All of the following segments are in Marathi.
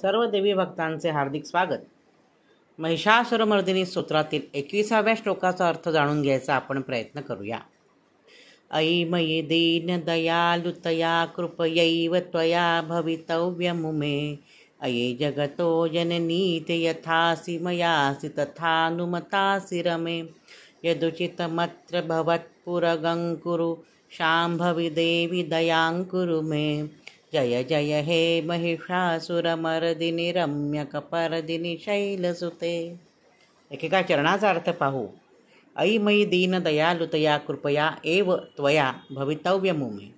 सर्व देवी भक्तांचे हार्दिक स्वागत महिषासुरमर्दिनी सूत्रातील एकविसाव्या श्लोकाचा अर्थ जाणून घ्यायचा आपण प्रयत्न करूया ऐ मयि दीन दयालुतया कृपयैव त्वया भवितव्यमुमे अये जगतो जननी यथासि मयासि तथानुमतासि रमे यदुचितमत्र भवत्पुरगं कुरु शाम्भवि देवि मे जय जय हे महिषासुरमरदिनी रम्य शैलसुते एकेका चरणाचा अर्थ पाहू ऐ मयी दीन दयालुतया कृपया एव त्वया भवितव्य मुमे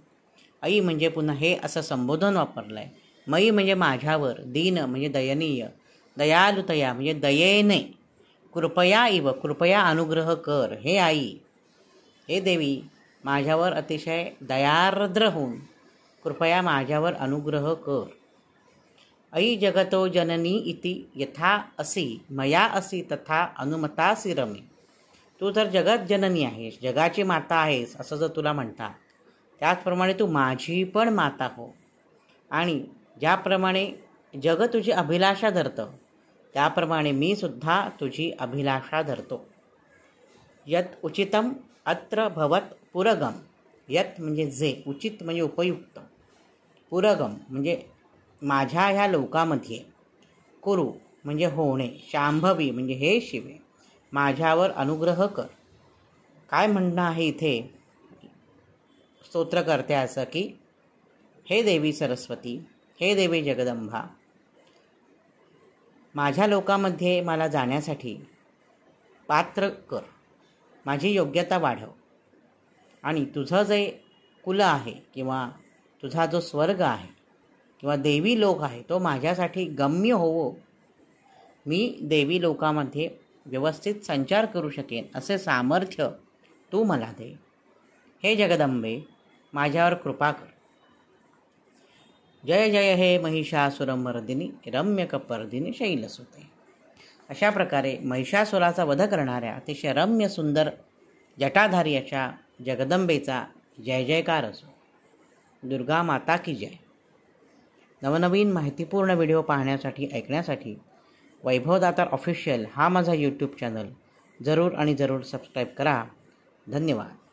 ऐ म्हणजे पुन्हा हे असं संबोधन वापरलं आहे मयी म्हणजे माझ्यावर दीन म्हणजे दयनीय दयालुतया म्हणजे दयेने कृपया इव कृपया अनुग्रह कर हे आई हे देवी माझ्यावर अतिशय दयार्द्र होऊन कृपया माझ्यावर अनुग्रह कर अयि जगतो जननी इति यथा असी मया असी तथा अनुमता सिरमे तू तर जगत जननी आहेस जगाची माता आहेस असं जर तुला म्हणतात त्याचप्रमाणे तू माझी पण माता हो आणि ज्याप्रमाणे जग तुझी अभिलाषा धरतं त्याप्रमाणे मी सुद्धा तुझी अभिलाषा धरतो यत उचितम अत्र भवत पुरगम यत म्हणजे जे उचित म्हणजे उपयुक्त पुरगम म्हणजे माझ्या ह्या लोकामध्ये कुरु म्हणजे होणे शांभवी म्हणजे हे शिवे माझ्यावर अनुग्रह कर काय म्हणणं आहे इथे स्तोत्रकर्त्या असं की हे देवी सरस्वती हे देवी जगदंबा माझ्या लोकामध्ये मला जाण्यासाठी पात्र कर माझी योग्यता वाढव आणि तुझं जे कुलं आहे किंवा तुझा जो स्वर्ग आहे किंवा देवी लोक आहे तो माझ्यासाठी गम्य होवो मी देवी लोकामध्ये व्यवस्थित संचार करू शकेन असे सामर्थ्य तू मला दे हे जगदंबे माझ्यावर कृपा कर जय जय हे महिषासुरमर्दिनी रम्य कपर्दिनी शैलसुते अशा प्रकारे महिषासुराचा वध करणाऱ्या अतिशय रम्य सुंदर जटाधारी अशा जगदंबेचा जय जयकार असो दुर्गा माता की जय नवनवीन माहितीपूर्ण व्हिडिओ पाहण्यासाठी ऐकण्यासाठी वैभवदातार ऑफिशियल हा माझा यूट्यूब चॅनल जरूर आणि जरूर सबस्क्राईब करा धन्यवाद